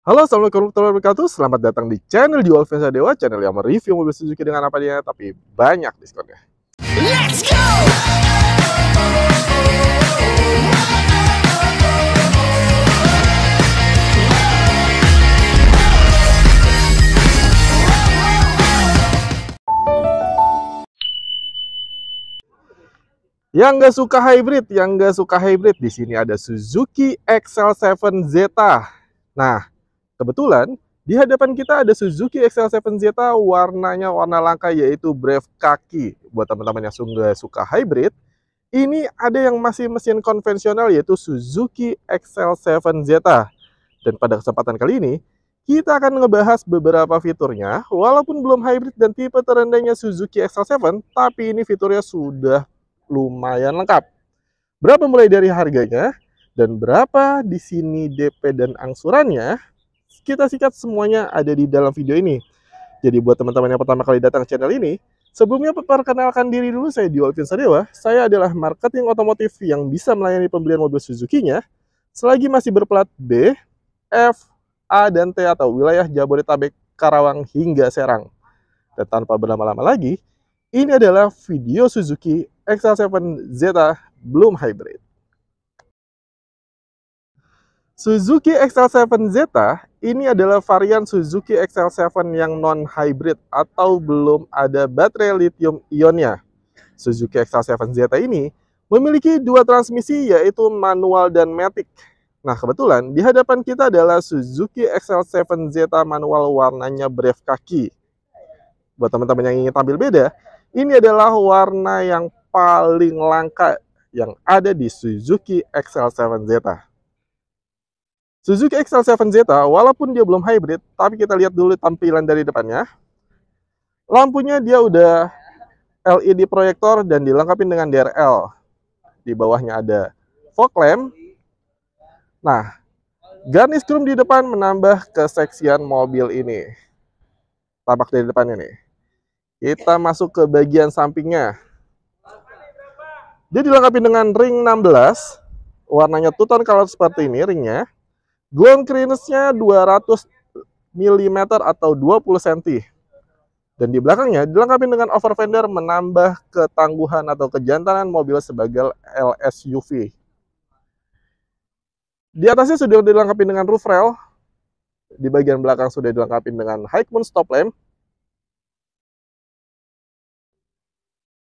Halo, Assalamualaikum warahmatullahi wabarakatuh. Selamat datang di channel Jual Vensa Dewa, channel yang mereview mobil Suzuki dengan apa dia, tapi banyak diskonnya. Let's go! Yang gak suka hybrid, yang gak suka hybrid, di sini ada Suzuki XL7 Zeta. Nah, Kebetulan di hadapan kita ada Suzuki xl 7 Zeta warnanya warna langka yaitu Brave Kaki. Buat teman-teman yang sungguh suka hybrid, ini ada yang masih mesin konvensional yaitu Suzuki xl 7 Zeta Dan pada kesempatan kali ini, kita akan ngebahas beberapa fiturnya. Walaupun belum hybrid dan tipe terendahnya Suzuki XL7, tapi ini fiturnya sudah lumayan lengkap. Berapa mulai dari harganya dan berapa di sini DP dan angsurannya? kita sikat semuanya ada di dalam video ini. Jadi buat teman-teman yang pertama kali datang ke channel ini, sebelumnya perkenalkan diri dulu saya di Diolvin Sadewa. Saya adalah marketing otomotif yang bisa melayani pembelian mobil Suzuki-nya selagi masih berplat B, F, A, dan T atau wilayah Jabodetabek, Karawang, hingga Serang. Dan tanpa berlama-lama lagi, ini adalah video Suzuki XL7 Zeta Bloom Hybrid. Suzuki XL7 Zeta ini adalah varian Suzuki XL7 yang non-hybrid atau belum ada baterai lithium-ionnya. Suzuki XL7 Zeta ini memiliki dua transmisi yaitu manual dan matic. Nah kebetulan di hadapan kita adalah Suzuki XL7 Zeta manual warnanya brave kaki. Buat teman-teman yang ingin tampil beda, ini adalah warna yang paling langka yang ada di Suzuki XL7 Zeta. Suzuki XL7Z walaupun dia belum hybrid, tapi kita lihat dulu tampilan dari depannya. Lampunya dia udah LED proyektor dan dilengkapi dengan DRL. Di bawahnya ada fog lamp. Nah, garnish chrome di depan menambah keseksian mobil ini. Tampak dari depannya nih. Kita masuk ke bagian sampingnya. Dia dilengkapi dengan ring 16. Warnanya two tone color seperti ini ringnya. Ground clearance-nya 200 mm atau 20 cm. Dan di belakangnya dilengkapi dengan over fender menambah ketangguhan atau kejantanan mobil sebagai LSUV. Di atasnya sudah dilengkapi dengan roof rail. Di bagian belakang sudah dilengkapi dengan high moon stop lamp.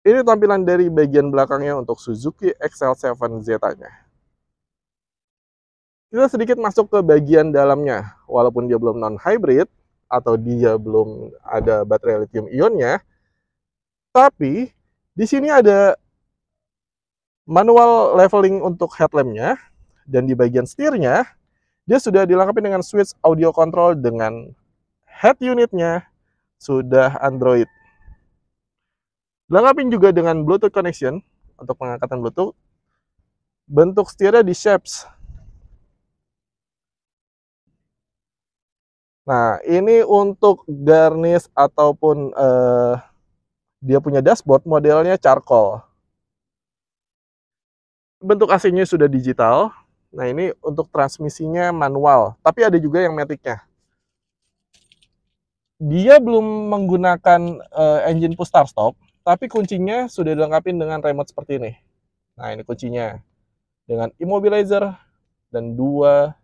Ini tampilan dari bagian belakangnya untuk Suzuki XL7 Z-nya kita sedikit masuk ke bagian dalamnya. Walaupun dia belum non-hybrid, atau dia belum ada baterai lithium ionnya, tapi di sini ada manual leveling untuk headlampnya, dan di bagian setirnya, dia sudah dilengkapi dengan switch audio control dengan head unitnya, sudah Android. Dilengkapi juga dengan Bluetooth connection untuk pengangkatan Bluetooth. Bentuk setirnya di shapes Nah, ini untuk garnish ataupun eh, dia punya dashboard modelnya charcoal. Bentuk AC-nya sudah digital. Nah, ini untuk transmisinya manual, tapi ada juga yang metiknya. Dia belum menggunakan eh, engine push start stop, tapi kuncinya sudah dilengkapi dengan remote seperti ini. Nah, ini kuncinya. Dengan immobilizer dan dua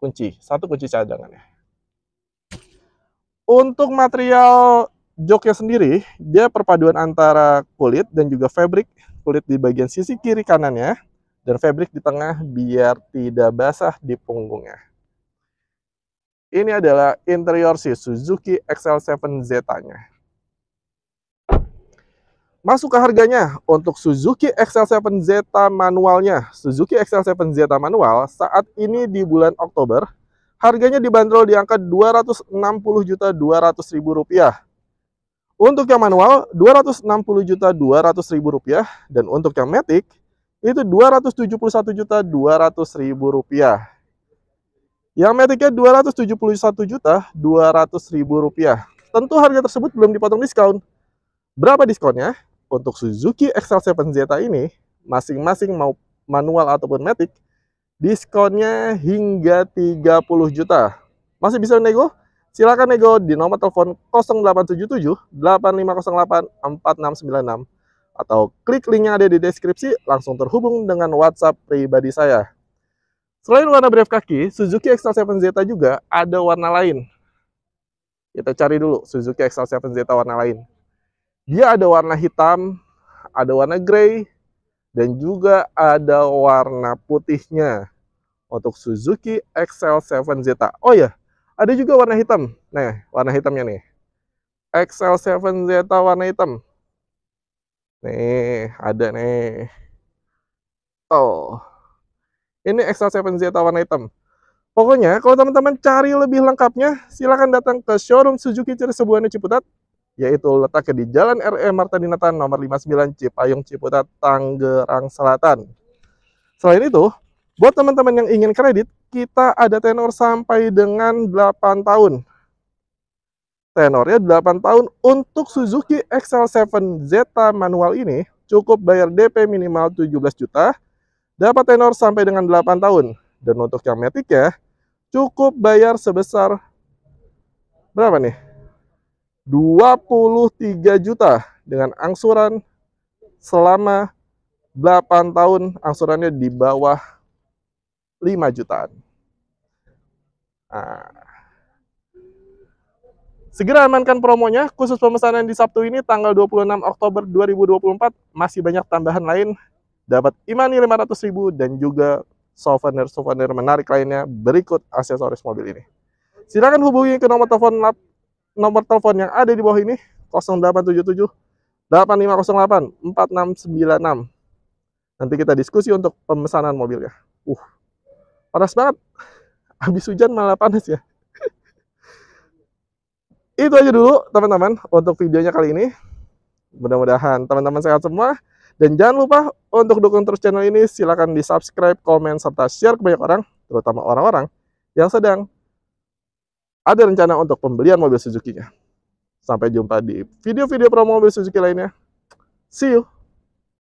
kunci, satu kunci cadangannya. Untuk material joknya sendiri, dia perpaduan antara kulit dan juga fabric. Kulit di bagian sisi kiri kanannya, dan fabric di tengah biar tidak basah di punggungnya. Ini adalah interior si Suzuki XL7 Z-nya. Masuk ke harganya, untuk Suzuki XL7 Z manualnya, Suzuki XL7 Z manual saat ini di bulan Oktober Harganya dibanderol di angka 260 juta ribu rupiah. Untuk yang manual 260 juta ribu rupiah dan untuk yang Matic itu 271 juta ribu rupiah. Yang Maticnya ribu rupiah. Tentu harga tersebut belum dipotong diskon. Berapa diskonnya? Untuk Suzuki XL7 Zeta ini, masing-masing mau manual ataupun Matic, Diskonnya hingga 30 juta. Masih bisa nego? Silakan nego di nomor telepon 0877 8508 4696 atau klik link yang ada di deskripsi langsung terhubung dengan WhatsApp pribadi saya. Selain warna brief kaki, Suzuki xl 7 Zeta juga ada warna lain. Kita cari dulu Suzuki xl 7 Zeta warna lain. Dia ada warna hitam, ada warna grey, dan juga ada warna putihnya untuk Suzuki XL7 Zeta. Oh ya, ada juga warna hitam. Nah, warna hitamnya nih. XL7 Zeta warna hitam. Nih, ada nih. Oh, Ini XL7 Zeta warna hitam. Pokoknya, kalau teman-teman cari lebih lengkapnya, silahkan datang ke showroom Suzuki Cirsebuana Ciputat yaitu letaknya di Jalan RE Marta Dinata nomor 59 Cipayung Ciputat Tangerang Selatan. Selain itu, buat teman-teman yang ingin kredit, kita ada tenor sampai dengan 8 tahun. Tenornya 8 tahun untuk Suzuki XL7 Zeta manual ini cukup bayar DP minimal 17 juta, dapat tenor sampai dengan 8 tahun. Dan untuk yang Matic ya, cukup bayar sebesar berapa nih? 23 juta dengan angsuran selama 8 tahun angsurannya di bawah 5 jutaan. Nah. Segera amankan promonya, khusus pemesanan di Sabtu ini tanggal 26 Oktober 2024 masih banyak tambahan lain. Dapat imani 500 ribu dan juga souvenir-souvenir menarik lainnya berikut aksesoris mobil ini. Silahkan hubungi ke nomor telepon nomor telepon yang ada di bawah ini 0877 8508 4696. Nanti kita diskusi untuk pemesanan mobil ya Uh, panas banget. Habis hujan malah panas ya. Itu aja dulu teman-teman untuk videonya kali ini. Mudah-mudahan teman-teman sehat semua. Dan jangan lupa untuk dukung terus channel ini, silahkan di subscribe, komen, serta share ke banyak orang, terutama orang-orang yang sedang ada rencana untuk pembelian mobil Suzuki-nya. Sampai jumpa di video-video promo mobil Suzuki lainnya. See you!